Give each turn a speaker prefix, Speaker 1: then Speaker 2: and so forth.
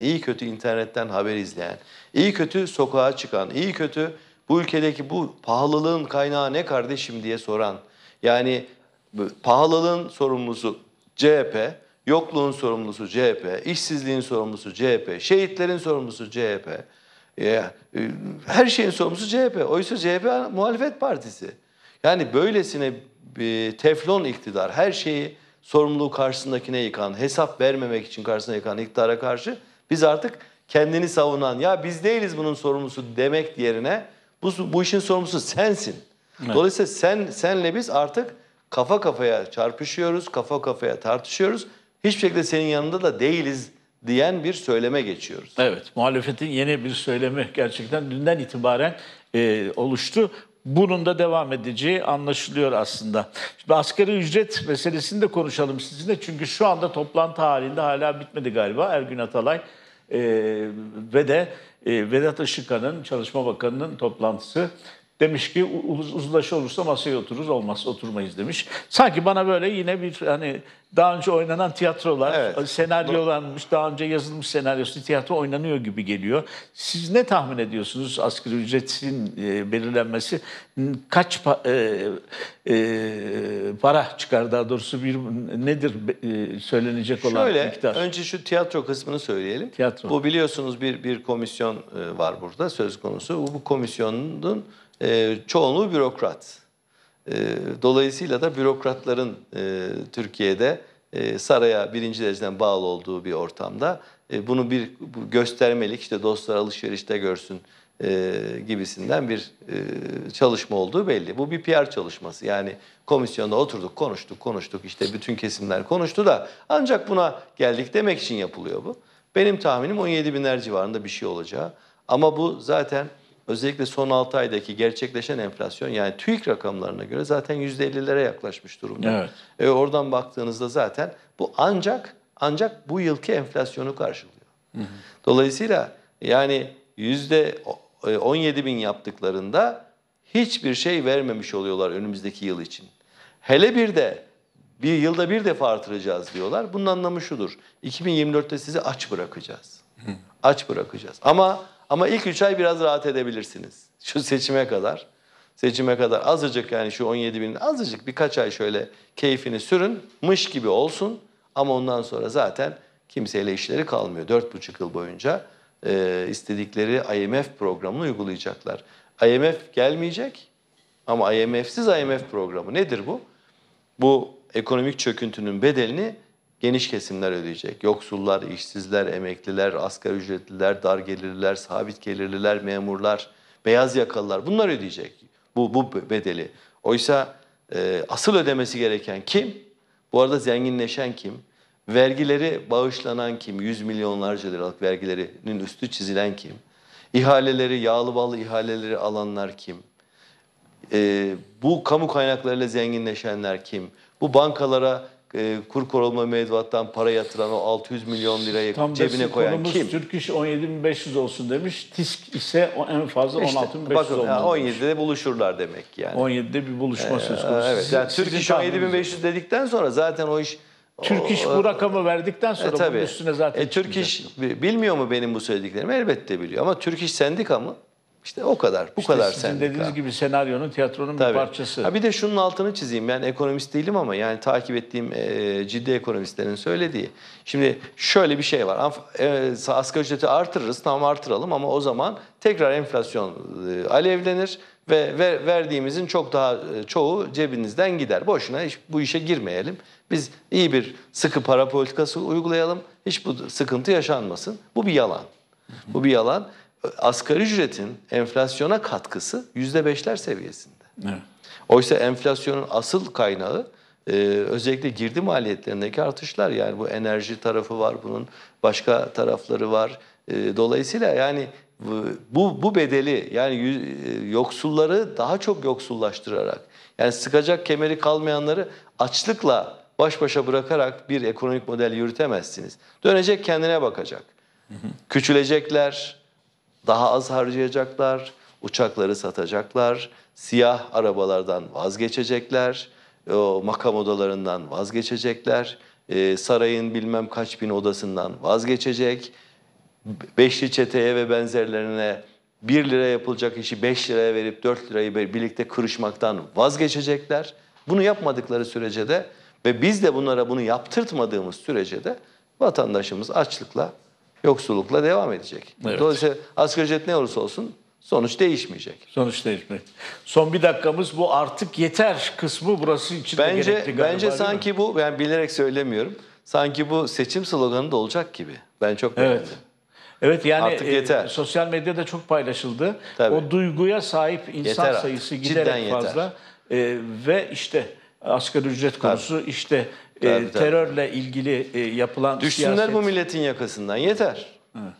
Speaker 1: iyi kötü internetten haber izleyen, iyi kötü sokağa çıkan, iyi kötü bu ülkedeki bu pahalılığın kaynağı ne kardeşim diye soran, yani pahalılığın sorumlusu CHP, yokluğun sorumlusu CHP, işsizliğin sorumlusu CHP, şehitlerin sorumlusu CHP, e, e, her şeyin sorumlusu CHP. Oysa CHP muhalefet partisi. Yani böylesine bir teflon iktidar her şeyi sorumluluğu karşısındakine yıkan, hesap vermemek için karşısına yıkan iktidara karşı biz artık kendini savunan ya biz değiliz bunun sorumlusu demek yerine bu, bu işin sorumlusu sensin. Evet. Dolayısıyla sen senle biz artık kafa kafaya çarpışıyoruz, kafa kafaya tartışıyoruz. Hiçbir şekilde senin yanında da değiliz diyen bir söyleme geçiyoruz.
Speaker 2: Evet, muhalefetin yeni bir söylemi gerçekten dünden itibaren e, oluştu. Bunun da devam edeceği anlaşılıyor aslında. Şimdi asgari ücret meselesini de konuşalım sizinle. Çünkü şu anda toplantı halinde hala bitmedi galiba Ergün Atalay e, ve de e, Vedat Işıkan'ın, Çalışma Bakanı'nın toplantısı Demiş ki uzlaşı olursa masaya otururuz, olmazsa oturmayız demiş. Sanki bana böyle yine bir hani daha önce oynanan tiyatrolar, evet. E, senaryolanmış, daha önce yazılmış senaryosu tiyatro oynanıyor gibi geliyor. Siz ne tahmin ediyorsunuz asgari ücretin e, belirlenmesi? Kaç pa, e, e, para çıkar daha doğrusu bir nedir e, söylenecek olan Şöyle, miktar?
Speaker 1: önce şu tiyatro kısmını söyleyelim. Tiyatro. Bu biliyorsunuz bir bir komisyon var burada söz konusu. Bu, bu komisyonun e, çoğunluğu bürokrat. E, dolayısıyla da bürokratların e, Türkiye'de e, saraya birinci dereceden bağlı olduğu bir ortamda e, bunu bir göstermelik işte dostlar alışverişte görsün e, gibisinden bir e, çalışma olduğu belli. Bu bir PR çalışması. Yani komisyonda oturduk, konuştuk, konuştuk. işte bütün kesimler konuştu da ancak buna geldik demek için yapılıyor bu. Benim tahminim 17 binler civarında bir şey olacağı. Ama bu zaten Özellikle son 6 aydaki gerçekleşen enflasyon yani TÜİK rakamlarına göre zaten %50'lere yaklaşmış durumda. Evet. E oradan baktığınızda zaten bu ancak ancak bu yılki enflasyonu karşılıyor. Hı hı. Dolayısıyla yani %17 e, bin yaptıklarında hiçbir şey vermemiş oluyorlar önümüzdeki yıl için. Hele bir de bir yılda bir defa artıracağız diyorlar. Bunun anlamı şudur. 2024'te sizi aç bırakacağız. Hı. Aç bırakacağız. Ama ama ilk 3 ay biraz rahat edebilirsiniz. Şu seçime kadar. Seçime kadar azıcık yani şu 17 binin azıcık birkaç ay şöyle keyfini sürün. Mış gibi olsun. Ama ondan sonra zaten kimseyle işleri kalmıyor. 4,5 yıl boyunca e, istedikleri IMF programını uygulayacaklar. IMF gelmeyecek ama IMF'siz IMF programı nedir bu? Bu ekonomik çöküntünün bedelini geniş kesimler ödeyecek. Yoksullar, işsizler, emekliler, asgari ücretliler, dar gelirliler, sabit gelirliler, memurlar, beyaz yakalılar bunlar ödeyecek bu, bu bedeli. Oysa e, asıl ödemesi gereken kim? Bu arada zenginleşen kim? Vergileri bağışlanan kim? Yüz milyonlarca liralık vergilerinin üstü çizilen kim? İhaleleri, yağlı ballı ihaleleri alanlar kim? E, bu kamu kaynaklarıyla zenginleşenler kim? Bu bankalara ee, kur korunma mevduattan para yatıran o 600 milyon lirayı Tam cebine koyan kim?
Speaker 2: Türk iş 17.500 olsun demiş. TİSK ise en fazla işte, 16.500 olmalı. Yani
Speaker 1: 17'de buluşurlar demek ki yani.
Speaker 2: 17'de bir buluşma ee, söz konusu. Evet. Yani Türk iş 17.500 dedikten sonra zaten o iş Türk iş bu rakamı verdikten sonra e, tabii. bunun üstüne zaten e,
Speaker 1: Türk iş bilmiyor mu benim bu söylediklerimi? Elbette biliyor. Ama Türk iş sendika mı? İşte o kadar, bu işte kadar sizin sendika. dediğiniz gibi senaryonun, tiyatronun Tabii. bir parçası. Ha bir de şunun altını çizeyim. Ben ekonomist değilim ama yani takip ettiğim e, ciddi ekonomistlerin söylediği. Şimdi şöyle bir şey var. E, asgari ücreti artırırız, tamam artıralım ama o zaman tekrar enflasyon e, alevlenir ve ver, verdiğimizin çok daha e, çoğu cebinizden gider. Boşuna iş, bu işe girmeyelim. Biz iyi bir sıkı para politikası uygulayalım. Hiç bu sıkıntı yaşanmasın. Bu bir yalan. Bu bir yalan asgari ücretin enflasyona katkısı yüzde beşler seviyesinde. Evet. Oysa enflasyonun asıl kaynağı e, özellikle girdi maliyetlerindeki artışlar. Yani bu enerji tarafı var, bunun başka tarafları var. E, dolayısıyla yani bu, bu bedeli yani e, yoksulları daha çok yoksullaştırarak yani sıkacak kemeri kalmayanları açlıkla baş başa bırakarak bir ekonomik model yürütemezsiniz. Dönecek kendine bakacak. Hı hı. Küçülecekler, daha az harcayacaklar, uçakları satacaklar, siyah arabalardan vazgeçecekler, e, o makam odalarından vazgeçecekler, e, sarayın bilmem kaç bin odasından vazgeçecek, beşli çeteye ve benzerlerine 1 lira yapılacak işi 5 liraya verip 4 lirayı birlikte kırışmaktan vazgeçecekler. Bunu yapmadıkları sürece de ve biz de bunlara bunu yaptırtmadığımız sürece de vatandaşımız açlıkla yoksullukla devam edecek. Evet. Dolayısıyla asgari ücret ne olursa olsun sonuç değişmeyecek. Sonuç
Speaker 2: değişmeyecek. Son bir dakikamız bu artık yeter kısmı burası için bence, de gerekli galiba. Bence sanki
Speaker 1: bu, ben yani bilerek söylemiyorum, sanki bu seçim sloganı da olacak gibi. Ben çok beğendim. Evet. Evet yani Artık e, yeter.
Speaker 2: E, sosyal medyada çok paylaşıldı. Tabii. O duyguya sahip insan yeter sayısı giderek Cidden fazla. Yeter. E, ve işte asgari ücret konusu e, tabii. işte tabii, e, terörle
Speaker 1: tabii. ilgili e, yapılan Düşsünler siyaseti. bu milletin yakasından yeter.
Speaker 2: Evet.